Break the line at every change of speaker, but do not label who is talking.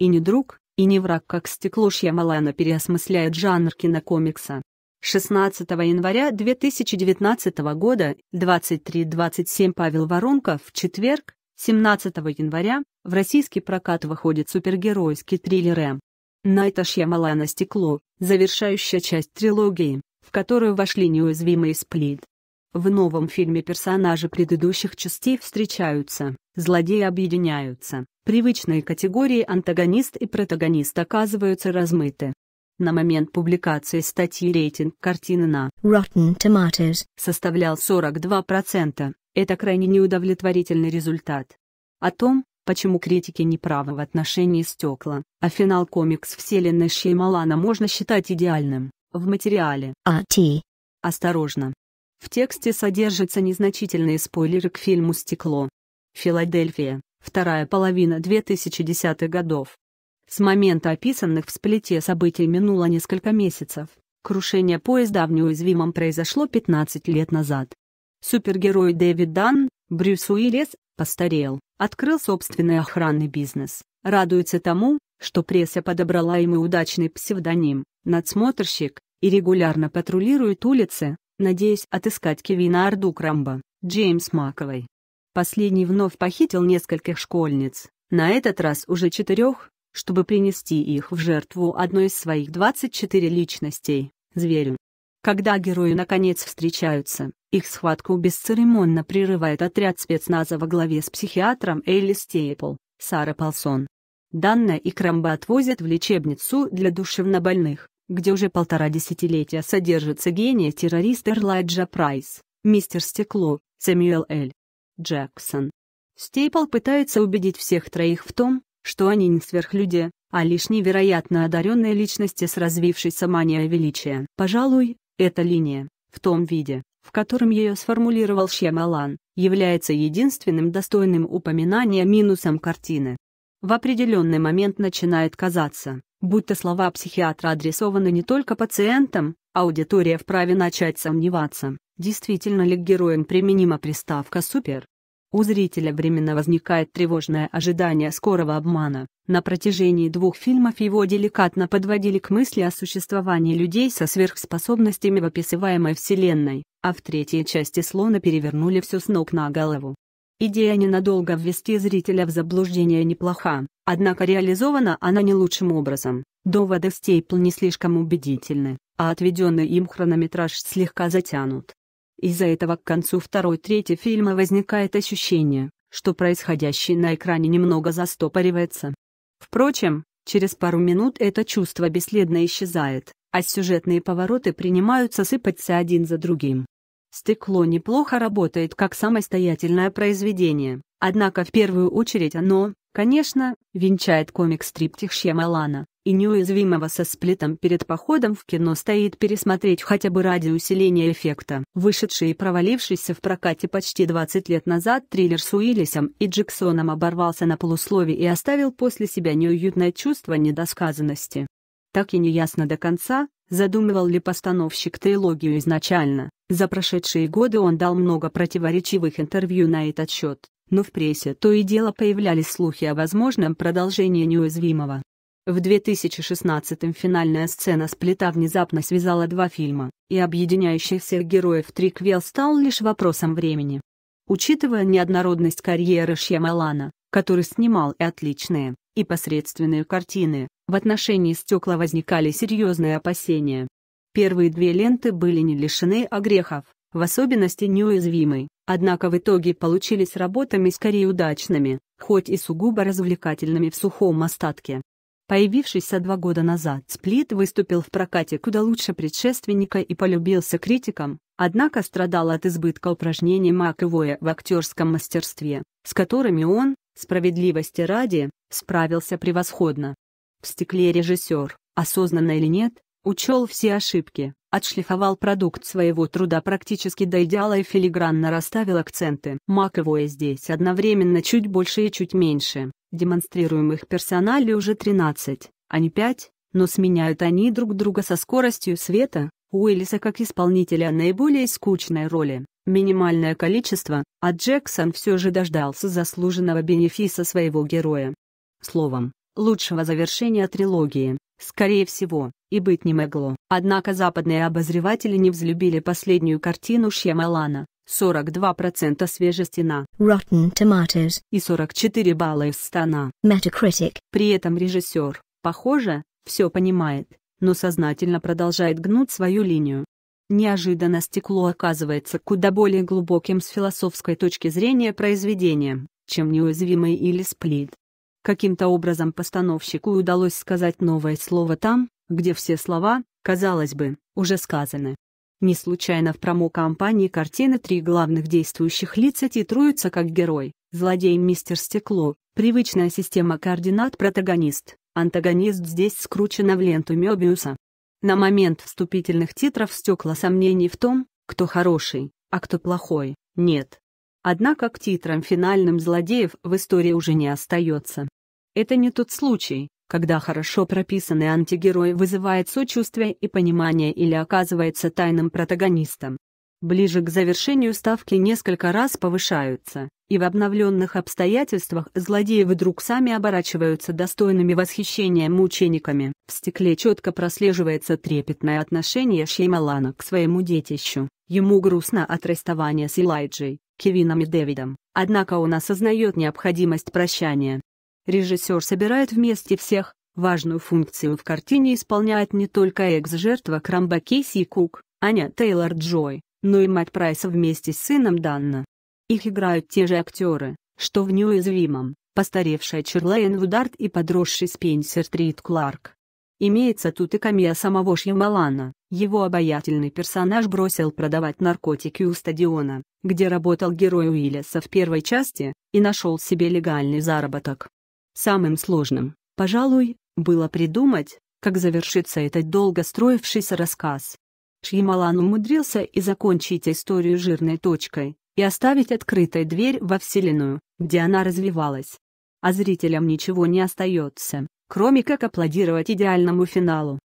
и не друг, и не враг, как стекло Шьямалана переосмысляет жанр кинокомикса. 16 января 2019 года, 23.27 Павел Воронко в четверг, 17 января, в российский прокат выходит супергеройский триллер М. Найта Шьямалана «Стекло», завершающая часть трилогии, в которую вошли неуязвимые сплит, в новом фильме персонажи предыдущих частей встречаются, злодеи объединяются, привычные категории антагонист и протагонист оказываются размыты. На момент публикации статьи рейтинг картины на Rotten Tomatoes составлял 42%, это крайне неудовлетворительный результат. О том, почему критики не правы в отношении стекла, а финал комикс вселенной Шеймалана можно считать идеальным, в материале. А.Т. Осторожно, в тексте содержатся незначительные спойлеры к фильму «Стекло». Филадельфия, вторая половина 2010-х годов. С момента описанных в сплите событий минуло несколько месяцев. Крушение поезда в неуязвимом произошло 15 лет назад. Супергерой Дэвид Данн Брюс Уиллис, постарел, открыл собственный охранный бизнес, радуется тому, что пресса подобрала ему удачный псевдоним «надсмотрщик» и регулярно патрулирует улицы, надеясь отыскать Кевина Орду Крамба, Джеймс Маковой. Последний вновь похитил нескольких школьниц, на этот раз уже четырех, чтобы принести их в жертву одной из своих 24 личностей, зверю. Когда герои наконец встречаются, их схватку бесцеремонно прерывает отряд спецназа во главе с психиатром Элли Стейпл, Сара Полсон. Данная и Крамба отвозят в лечебницу для душевнобольных, где уже полтора десятилетия содержится гений террорист Эрлайджа Прайс, мистер Стекло, Сэмюэл Л. Джексон. Стейпл пытается убедить всех троих в том, что они не сверхлюди, а лишь невероятно одаренные личности с развившейся манией величия. Пожалуй, эта линия, в том виде, в котором ее сформулировал Шьямалан, является единственным достойным упоминания минусом картины. В определенный момент начинает казаться, будто слова психиатра адресованы не только пациентам, аудитория вправе начать сомневаться, действительно ли к героям применима приставка «супер». У зрителя временно возникает тревожное ожидание скорого обмана. На протяжении двух фильмов его деликатно подводили к мысли о существовании людей со сверхспособностями в описываемой вселенной, а в третьей части слона перевернули все с ног на голову. Идея ненадолго ввести зрителя в заблуждение неплоха, однако реализована она не лучшим образом. Доводы Стейпл не слишком убедительны, а отведенный им хронометраж слегка затянут. Из-за этого к концу второй-третьей фильма возникает ощущение, что происходящее на экране немного застопоривается. Впрочем, через пару минут это чувство бесследно исчезает, а сюжетные повороты принимаются сыпаться один за другим. Стекло неплохо работает как самостоятельное произведение, однако в первую очередь оно, конечно, венчает комикс стриптих Шема Лана, и неуязвимого со сплитом перед походом в кино стоит пересмотреть хотя бы ради усиления эффекта. Вышедший и провалившийся в прокате почти 20 лет назад триллер с Уиллисом и Джексоном оборвался на полуслове и оставил после себя неуютное чувство недосказанности. Так и не ясно до конца, Задумывал ли постановщик трилогию изначально? За прошедшие годы он дал много противоречивых интервью на этот счет, но в прессе то и дело появлялись слухи о возможном продолжении неуязвимого. В 2016-м финальная сцена сплита внезапно связала два фильма, и объединяющий всех героев триквел стал лишь вопросом времени. Учитывая неоднородность карьеры Шьямалана, который снимал и отличные, и посредственные картины, в отношении стекла возникали серьезные опасения. Первые две ленты были не лишены огрехов, в особенности неуязвимой, однако в итоге получились работами скорее удачными, хоть и сугубо развлекательными в сухом остатке. Появившийся два года назад сплит выступил в прокате куда лучше предшественника и полюбился критикам, однако страдал от избытка упражнений Маковое в актерском мастерстве, с которыми он, справедливости ради, справился превосходно. В стекле режиссер, осознанно или нет, учел все ошибки, отшлифовал продукт своего труда практически до идеала и филигранно расставил акценты. Маковое здесь одновременно чуть больше и чуть меньше, демонстрируемых персоналей уже 13, а не 5, но сменяют они друг друга со скоростью света, Уиллиса как исполнителя наиболее скучной роли, минимальное количество, а Джексон все же дождался заслуженного бенефиса своего героя. Словом, Лучшего завершения трилогии, скорее всего, и быть не могло. Однако западные обозреватели не взлюбили последнюю картину Шьямалана, 42% свежести на Rotten Tomatoes и 44 балла из 100 на Metacritic. При этом режиссер, похоже, все понимает, но сознательно продолжает гнуть свою линию. Неожиданно стекло оказывается куда более глубоким с философской точки зрения произведением, чем неуязвимый или сплит. Каким-то образом постановщику удалось сказать новое слово там, где все слова, казалось бы, уже сказаны. Не случайно в промо-компании картины три главных действующих лица титруются как герой, злодей мистер Стекло, привычная система координат протагонист, антагонист здесь скручена в ленту Мёбиуса. На момент вступительных титров стекла сомнений в том, кто хороший, а кто плохой, нет. Однако к титрам финальным злодеев в истории уже не остается. Это не тот случай, когда хорошо прописанный антигерой вызывает сочувствие и понимание или оказывается тайным протагонистом. Ближе к завершению ставки несколько раз повышаются, и в обновленных обстоятельствах злодеи вдруг сами оборачиваются достойными восхищения мучениками. В стекле четко прослеживается трепетное отношение Шеймалана к своему детищу. Ему грустно от расставания с Элайджей, Кевином и Дэвидом, однако он осознает необходимость прощания. Режиссер собирает вместе всех, важную функцию в картине исполняет не только экс-жертва Крамба Кейси Кук, Аня Тейлор-Джой, но и мать Прайса вместе с сыном Данна. Их играют те же актеры, что в «Неуязвимом», постаревшая Черлейн Вударт и подросший Спенсер Трид Кларк. Имеется тут и камея самого Шьямалана, его обаятельный персонаж бросил продавать наркотики у стадиона, где работал герой Уиллиса в первой части, и нашел себе легальный заработок. Самым сложным, пожалуй, было придумать, как завершится этот долго строившийся рассказ. Шьямалан умудрился и закончить историю жирной точкой, и оставить открытой дверь во Вселенную, где она развивалась. А зрителям ничего не остается, кроме как аплодировать идеальному финалу.